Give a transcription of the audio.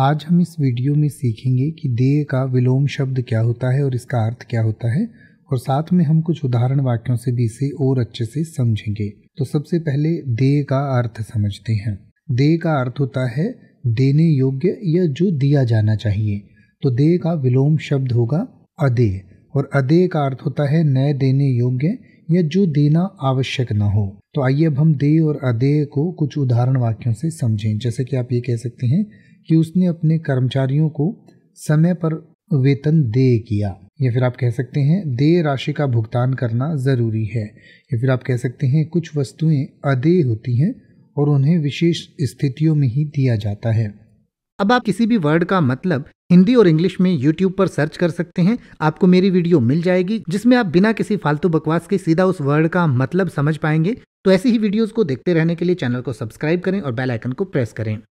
आज हम इस वीडियो में सीखेंगे कि देह का विलोम शब्द क्या होता है और इसका अर्थ क्या होता है और साथ में हम कुछ उदाहरण वाक्यों से भी इसे और अच्छे से समझेंगे तो सबसे पहले देह का अर्थ समझते हैं देह का अर्थ होता है देने योग्य या जो दिया जाना चाहिए तो देह का विलोम शब्द होगा अदेय और अदेय का अर्थ होता है न देने योग्य या जो देना आवश्यक न हो तो आइए अब हम देह और अदेय को कुछ उदाहरण वाक्यों से समझें जैसे कि आप ये कह सकते हैं कि उसने अपने कर्मचारियों को समय पर वेतन दे किया या फिर आप कह सकते हैं देय राशि का भुगतान करना ज़रूरी है या फिर आप कह सकते हैं कुछ वस्तुएं अदेय होती हैं और उन्हें विशेष स्थितियों में ही दिया जाता है अब आप किसी भी वर्ड का मतलब हिंदी और इंग्लिश में यूट्यूब पर सर्च कर सकते हैं आपको मेरी वीडियो मिल जाएगी जिसमें आप बिना किसी फालतू बकवास के सीधा उस वर्ड का मतलब समझ पाएंगे तो ऐसी ही वीडियोस को देखते रहने के लिए चैनल को सब्सक्राइब करें और बेल आइकन को प्रेस करें